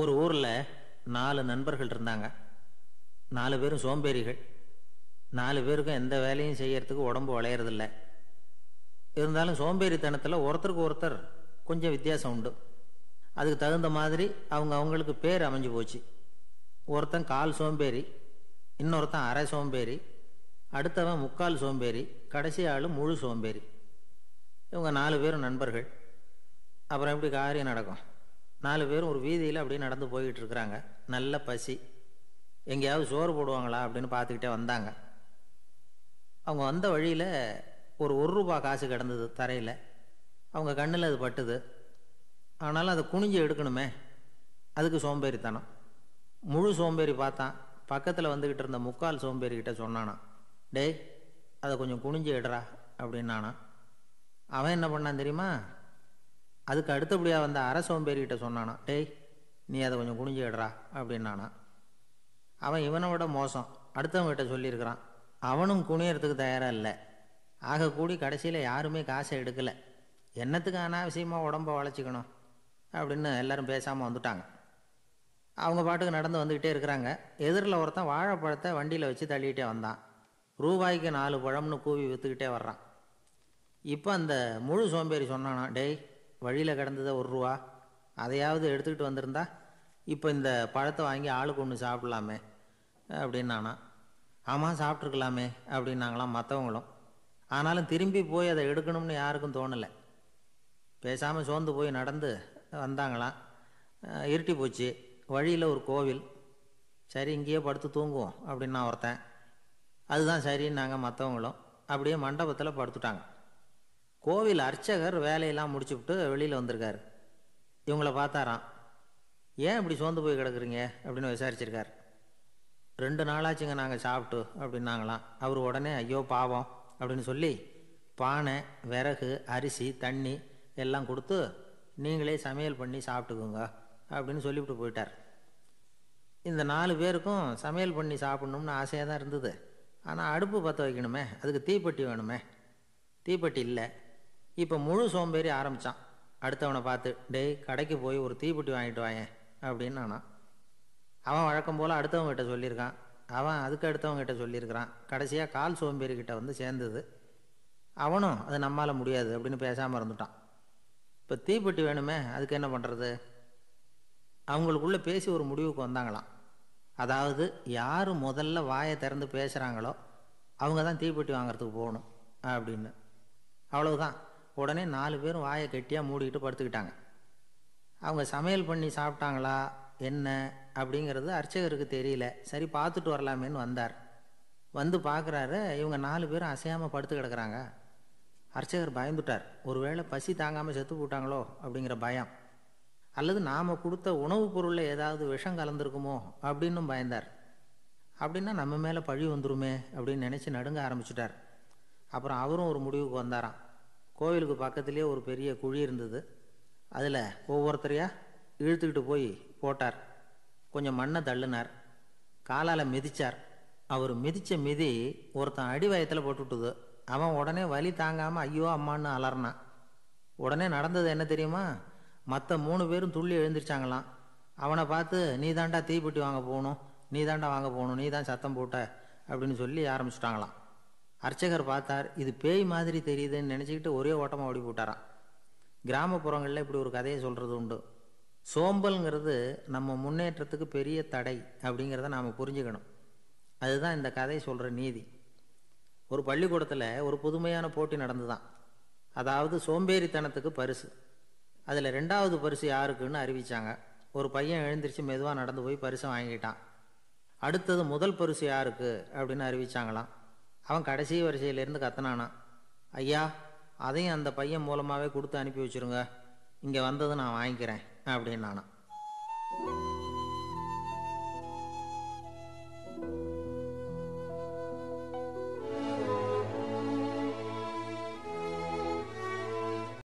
ஒரு ஊரில் நாலு நண்பர்கள் இருந்தாங்க நாலு பேரும் சோம்பேறிகள் நாலு பேருக்கும் எந்த வேலையும் செய்யறதுக்கு உடம்பு வளையறதில்ல இருந்தாலும் சோம்பேறித்தனத்தில் ஒருத்தருக்கு ஒருத்தர் கொஞ்சம் வித்தியாசம் உண்டு அதுக்கு தகுந்த மாதிரி அவங்க அவங்களுக்கு பேர் அமைஞ்சு போச்சு ஒருத்தன் கால் சோம்பேறி இன்னொருத்தன் அரை சோம்பேறி அடுத்தவன் முக்கால் சோம்பேறி கடைசி ஆள் முழு சோம்பேறி இவங்க நாலு பேரும் நண்பர்கள் அப்புறம் எப்படி காரியம் நடக்கும் நாலு பேரும் ஒரு வீதியில் அப்படியே நடந்து போய்கிட்டு இருக்கிறாங்க நல்ல பசி எங்கேயாவது சோறு போடுவாங்களா அப்படின்னு பார்த்துக்கிட்டே வந்தாங்க அவங்க வந்த வழியில் ஒரு ஒரு ரூபா காசு கிடந்தது தரையில் அவங்க கண்ணில் அது பட்டுது ஆனாலும் அதை குனிஞ்சு எடுக்கணுமே அதுக்கு சோம்பேறித்தனம் முழு சோம்பேறி பார்த்தான் பக்கத்தில் வந்துக்கிட்டு இருந்த முக்கால் சோம்பேறிக்கிட்ட சொன்னானான் டேய் அதை கொஞ்சம் குனிஞ்சு எடுறா அப்படின்னானான் அவன் என்ன பண்ணான் தெரியுமா அதுக்கு அடுத்தபடியாக வந்த பேர்கிட்ட சொன்னானா டேய் நீ அதை கொஞ்சம் குனிஞ்சிடுறா அப்படின்னானா அவன் இவனை விட மோசம் அடுத்தவங்ககிட்ட சொல்லியிருக்கிறான் அவனும் குனியறதுக்கு தயாராக இல்லை ஆக கூடி கடைசியில் யாருமே காசை எடுக்கலை என்னத்துக்கு அனாவசியமாக உடம்பை வளைச்சிக்கணும் அப்படின்னு எல்லோரும் பேசாமல் வந்துட்டாங்க அவங்க பாட்டுக்கு நடந்து வந்துக்கிட்டே இருக்கிறாங்க எதிரில் ஒருத்தன் வாழைப்பழத்தை வண்டியில் வச்சு தள்ளிக்கிட்டே வந்தான் ரூபாய்க்கு நாலு பழம்னு கூவி விற்றுக்கிட்டே வர்றான் இப்போ அந்த முழு சோம்பேறி சொன்னானா டேய் வழியில் கிடந்ததை ஒரு ரூபா அதையாவது எடுத்துக்கிட்டு வந்திருந்தா இப்போ இந்த பழத்தை வாங்கி ஆளுக்கு ஒன்று சாப்பிட்லாமே அப்படின்னானா ஆமாம் சாப்பிட்ருக்கலாமே அப்படின்னாங்களாம் மற்றவங்களும் ஆனாலும் திரும்பி போய் அதை எடுக்கணும்னு யாருக்கும் தோணலை பேசாமல் சோர்ந்து போய் நடந்து வந்தாங்களாம் இருட்டி போச்சு வழியில் ஒரு கோவில் சரி இங்கேயே படுத்து தூங்குவோம் அப்படின்னா ஒருத்தன் அதுதான் சரின்னாங்க மற்றவங்களும் அப்படியே மண்டபத்தில் படுத்துட்டாங்க கோவில் அர்ச்சகர் வேலையெல்லாம் முடிச்சுவிட்டு வெளியில் வந்திருக்கார் இவங்களை பார்த்தாராம் ஏன் இப்படி சோர்ந்து போய் கிடக்குறீங்க அப்படின்னு விசாரிச்சிருக்கார் ரெண்டு நாளாச்சுங்க நாங்கள் சாப்பிட்டு அப்படின்னாங்களாம் அவர் உடனே ஐயோ பாவம் அப்படின்னு சொல்லி பானை விறகு அரிசி தண்ணி எல்லாம் கொடுத்து நீங்களே சமையல் பண்ணி சாப்பிட்டுக்குங்க அப்படின்னு சொல்லிவிட்டு போயிட்டார் இந்த நாலு பேருக்கும் சமையல் பண்ணி சாப்பிட்ணும்னு ஆசையாக தான் இருந்தது ஆனால் அடுப்பு பற்ற வைக்கணுமே அதுக்கு தீப்பெட்டி வேணுமே தீப்பெட்டி இல்லை இப்போ முழு சோம்பேறி ஆரம்பித்தான் அடுத்தவனை பார்த்து டேய் கடைக்கு போய் ஒரு தீப்பெட்டி வாங்கிட்டு வாயேன் அப்படின்னு ஆனான் அவன் வழக்கம் போல் கிட்ட சொல்லியிருக்கான் அவன் அதுக்கு அடுத்தவங்க கிட்ட சொல்லியிருக்கிறான் கடைசியாக கால் சோம்பேறிக்கிட்ட வந்து சேர்ந்தது அவனும் அது நம்மால் முடியாது அப்படின்னு பேசாமல் இருந்துட்டான் இப்போ தீப்பெட்டி வேணுமே அதுக்கு என்ன பண்ணுறது அவங்களுக்குள்ளே பேசி ஒரு முடிவுக்கு வந்தாங்களாம் அதாவது யார் முதல்ல வாயை திறந்து பேசுகிறாங்களோ அவங்க தான் தீப்பெட்டி வாங்குறதுக்கு போகணும் அப்படின்னு அவ்வளவுதான் உடனே நாலு பேரும் வாயை கட்டியாக மூடிக்கிட்டு படுத்துக்கிட்டாங்க அவங்க சமையல் பண்ணி சாப்பிட்டாங்களா என்ன அப்படிங்கிறது அர்ச்சகருக்கு தெரியல சரி பார்த்துட்டு வரலாமேன்னு வந்தார் வந்து பார்க்குறாரு இவங்க நாலு பேரும் அசையாமல் படுத்து கிடக்குறாங்க அர்ச்சகர் பயந்துட்டார் ஒருவேளை பசி தாங்காமல் செத்து போட்டாங்களோ அப்படிங்கிற பயம் அல்லது நாம் கொடுத்த உணவுப் பொருளில் ஏதாவது விஷம் கலந்துருக்குமோ அப்படின்னும் பயந்தார் அப்படின்னா நம்ம மேலே பழி வந்துருமே அப்படின்னு நினச்சி நடுங்க ஆரம்பிச்சிட்டார் அப்புறம் அவரும் ஒரு முடிவுக்கு வந்தாராம் கோவிலுக்கு பக்கத்துலேயே ஒரு பெரிய குழி இருந்தது அதில் ஒவ்வொருத்தரையாக இழுத்துக்கிட்டு போய் போட்டார் கொஞ்சம் மண்ணை தள்ளினார் காலால் மிதித்தார் அவர் மிதித்த மிதி ஒருத்தன் அடி வயத்தில் போட்டுவிட்டுது அவன் உடனே வலி தாங்காமல் ஐயோ அம்மான்னு அலறினான் உடனே நடந்தது என்ன தெரியுமா மற்ற மூணு பேரும் துள்ளி எழுந்திருச்சாங்களாம் அவனை பார்த்து நீ தாண்டா தீப்பெட்டி வாங்க போகணும் நீ தாண்டா வாங்க போகணும் நீ தான் சத்தம் போட்ட அப்படின்னு சொல்லி ஆரம்பிச்சுட்டாங்களாம் அர்ச்சகர் பார்த்தார் இது பேய் மாதிரி தெரியுதுன்னு நினச்சிக்கிட்டு ஒரே ஓட்டமாக ஓடி போட்டாராம் கிராமப்புறங்களில் இப்படி ஒரு கதையை சொல்கிறது உண்டு சோம்பல்ங்கிறது நம்ம முன்னேற்றத்துக்கு பெரிய தடை அப்படிங்கிறத நாம் புரிஞ்சுக்கணும் அதுதான் இந்த கதை சொல்கிற நீதி ஒரு பள்ளிக்கூடத்தில் ஒரு புதுமையான போட்டி நடந்துதான் அதாவது சோம்பேறித்தனத்துக்கு பரிசு அதில் ரெண்டாவது பரிசு யாருக்குன்னு அறிவித்தாங்க ஒரு பையன் எழுந்திரிச்சு மெதுவாக நடந்து போய் பரிசை வாங்கிட்டான் அடுத்தது முதல் பரிசு யாருக்கு அப்படின்னு அறிவிச்சாங்களாம் அவன் கடைசி வரிசையிலேருந்து கத்தனானான் ஐயா அதையும் அந்த பையன் மூலமாகவே கொடுத்து அனுப்பி வச்சுருங்க இங்கே வந்தது நான் வாங்கிக்கிறேன் அப்படின்னு நானான்